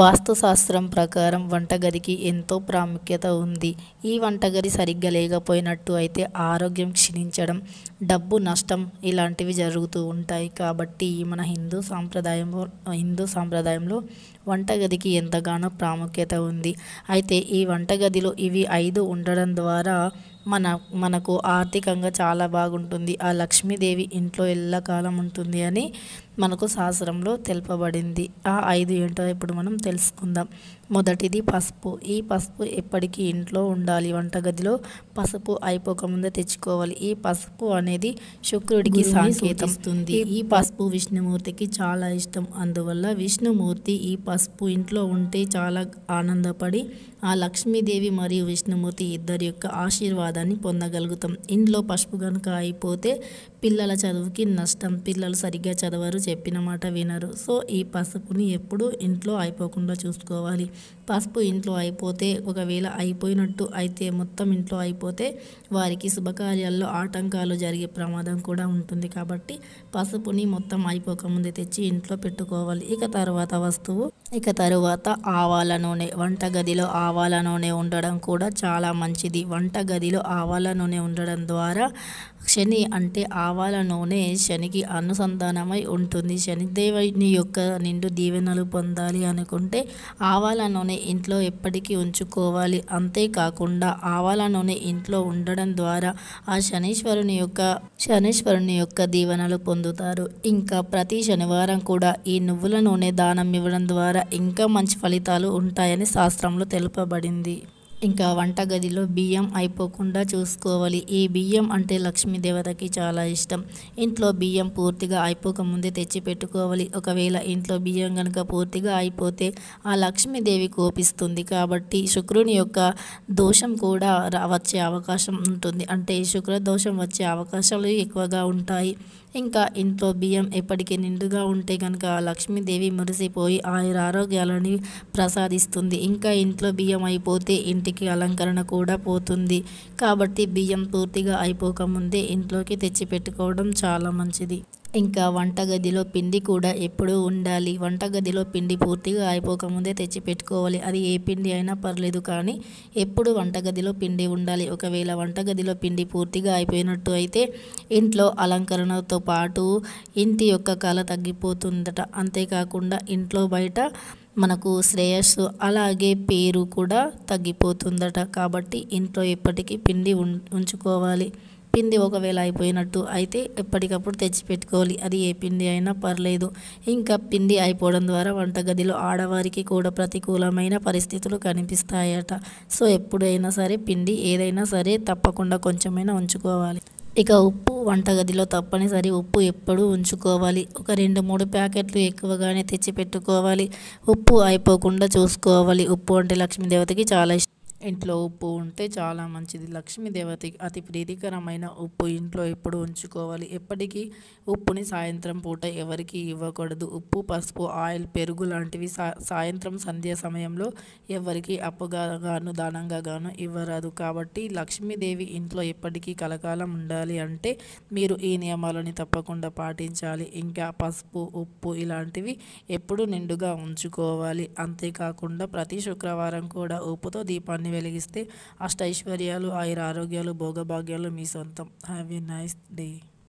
వాస్తుశాస్త్రం ప్రకారం వంటగదికి ఎంతో ప్రాముఖ్యత ఉంది ఈ వంటగది సరిగ్గా లేకపోయినట్టు అయితే ఆరోగ్యం క్షీణించడం డబ్బు నష్టం ఇలాంటివి జరుగుతూ ఉంటాయి కాబట్టి మన హిందూ సాంప్రదాయం హిందూ సాంప్రదాయంలో వంటగదికి ఎంతగానో ప్రాముఖ్యత ఉంది అయితే ఈ వంటగదిలో ఇవి ఐదు ఉండడం ద్వారా మన మనకు ఆర్థికంగా చాలా బాగుంటుంది ఆ లక్ష్మీదేవి ఇంట్లో ఎల్లకాలం ఉంటుంది అని మనకు శాస్త్రంలో తెలుపబడింది ఆ ఐదు ఏంటో ఇప్పుడు మనం తెలుసుకుందాం మొదటిది పసుపు ఈ పసుపు ఎప్పటికీ ఇంట్లో ఉండాలి వంటగదిలో పసుపు అయిపోకముందే తెచ్చుకోవాలి ఈ పసుపు అనేది శుక్రుడికి సాంకేతిస్తుంది ఈ పసుపు విష్ణుమూర్తికి చాలా ఇష్టం అందువల్ల విష్ణుమూర్తి ఈ పసుపు ఇంట్లో ఉంటే చాలా ఆనందపడి ఆ లక్ష్మీదేవి మరియు విష్ణుమూర్తి ఇద్దరి యొక్క ఆశీర్వాదాన్ని పొందగలుగుతాం ఇంట్లో పసుపు కనుక అయిపోతే పిల్లల చదువుకి నష్టం పిల్లలు సరిగ్గా చదవరు చెప్పిన మాట వినరు సో ఈ పసుపుని ఎప్పుడు ఇంట్లో అయిపోకుండా చూసుకోవాలి పసుపు ఇంట్లో అయిపోతే ఒకవేళ అయిపోయినట్టు అయితే మొత్తం ఇంట్లో అయిపోతే వారికి శుభకార్యాల్లో ఆటంకాలు జరిగే ప్రమాదం కూడా ఉంటుంది కాబట్టి పసుపుని మొత్తం అయిపోకముందే తెచ్చి ఇంట్లో పెట్టుకోవాలి ఇక తర్వాత వస్తువు ఇక తరువాత ఆవాల నూనె వంటగదిలో ఆవాల నూనె ఉండడం కూడా చాలా మంచిది వంటగదిలో ఆవాల నూనె ఉండడం ద్వారా శని అంటే ఆవాల నూనె శనికి అనుసంధానమై ఉంటుంది అవుతుంది శనిదేవుని యొక్క నిండు దీవెనలు పొందాలి అనుకుంటే ఆవాల నూనె ఇంట్లో ఎప్పటికీ ఉంచుకోవాలి అంతేకాకుండా ఆవాల నూనె ఇంట్లో ఉండడం ద్వారా ఆ శనీశ్వరుని యొక్క శనీశ్వరుని యొక్క దీవెనలు పొందుతారు ఇంకా ప్రతి శనివారం కూడా ఈ నువ్వుల నూనె దానం ఇవ్వడం ద్వారా ఇంకా మంచి ఫలితాలు ఉంటాయని శాస్త్రంలో తెలుపబడింది ఇంకా వంటగదిలో బియ్యం అయిపోకుండా చూసుకోవాలి ఈ బియ్యం అంటే లక్ష్మీదేవతకి చాలా ఇష్టం ఇంట్లో బియ్యం పూర్తిగా అయిపోకముందే తెచ్చి పెట్టుకోవాలి ఒకవేళ ఇంట్లో బియ్యం కనుక పూర్తిగా అయిపోతే ఆ లక్ష్మీదేవి కోపిస్తుంది కాబట్టి శుక్రుని యొక్క దోషం కూడా వచ్చే అవకాశం ఉంటుంది అంటే శుక్ర దోషం వచ్చే అవకాశాలు ఎక్కువగా ఉంటాయి ఇంకా ఇంట్లో బియ్యం ఎప్పటికీ నిండుగా ఉంటే కనుక లక్ష్మీదేవి మురిసిపోయి ఆయుర ఆరోగ్యాలని ప్రసాదిస్తుంది ఇంకా ఇంట్లో బియ్యం అయిపోతే ఇంట్లో ఇంటికి అలంకరణ కూడా పోతుంది కాబట్టి బియ్యం పూర్తిగా అయిపోకముందే ఇంట్లోకి తెచ్చిపెట్టుకోవడం చాలా మంచిది ఇంకా వంటగదిలో పిండి కూడా ఎప్పుడూ ఉండాలి వంటగదిలో పిండి పూర్తిగా అయిపోకముందే తెచ్చి పెట్టుకోవాలి అది ఏ పిండి అయినా పర్లేదు కానీ ఎప్పుడు వంటగదిలో పిండి ఉండాలి ఒకవేళ వంటగదిలో పిండి పూర్తిగా అయిపోయినట్టు అయితే ఇంట్లో అలంకరణతో పాటు ఇంటి యొక్క కళ తగ్గిపోతుందట అంతేకాకుండా ఇంట్లో బయట మనకు శ్రేయస్సు అలాగే పేరు కూడా తగ్గిపోతుందట కాబట్టి ఇంట్లో ఎప్పటికీ పిండి ఉంచుకోవాలి పిండి ఒకవేళ అయిపోయినట్టు అయితే ఎప్పటికప్పుడు తెచ్చిపెట్టుకోవాలి అది ఏ పిండి అయినా పర్లేదు ఇంకా పిండి అయిపోవడం ద్వారా వంటగదిలో ఆడవారికి కూడా ప్రతికూలమైన పరిస్థితులు కనిపిస్తాయట సో ఎప్పుడైనా సరే పిండి ఏదైనా సరే తప్పకుండా కొంచెమైనా ఉంచుకోవాలి ఇక ఉప్పు వంటగదిలో తప్పనిసరి ఉప్పు ఎప్పుడూ ఉంచుకోవాలి ఒక రెండు మూడు ప్యాకెట్లు ఎక్కువగానే తెచ్చి పెట్టుకోవాలి ఉప్పు అయిపోకుండా చూసుకోవాలి ఉప్పు అంటే లక్ష్మీదేవతకి చాలా ఇష్టం ఇంట్లో ఉప్పు ఉంటే చాలా మంచిది లక్ష్మీదేవతి అతి ప్రీతికరమైన ఉప్పు ఇంట్లో ఎప్పుడు ఉంచుకోవాలి ఎప్పటికీ ఉప్పుని సాయంత్రం పూట ఎవరికి ఇవ్వకూడదు ఉప్పు పసుపు ఆయిల్ పెరుగు లాంటివి సాయంత్రం సంధ్య సమయంలో ఎవరికి అప్పుగా గాను దానంగా గాను ఇవ్వరాదు కాబట్టి లక్ష్మీదేవి ఇంట్లో ఎప్పటికీ కలకాలం ఉండాలి అంటే మీరు ఈ నియమాలని తప్పకుండా పాటించాలి ఇంకా పసుపు ఉప్పు ఇలాంటివి ఎప్పుడు నిండుగా ఉంచుకోవాలి అంతేకాకుండా ప్రతి శుక్రవారం కూడా ఉప్పుతో దీపాన్ని దీపాన్ని వెలిగిస్తే అష్టైశ్వర్యాలు ఆయుర ఆరోగ్యాలు భోగభాగ్యాలు మీ సొంతం హ్యావ్ ఎ నైస్ డే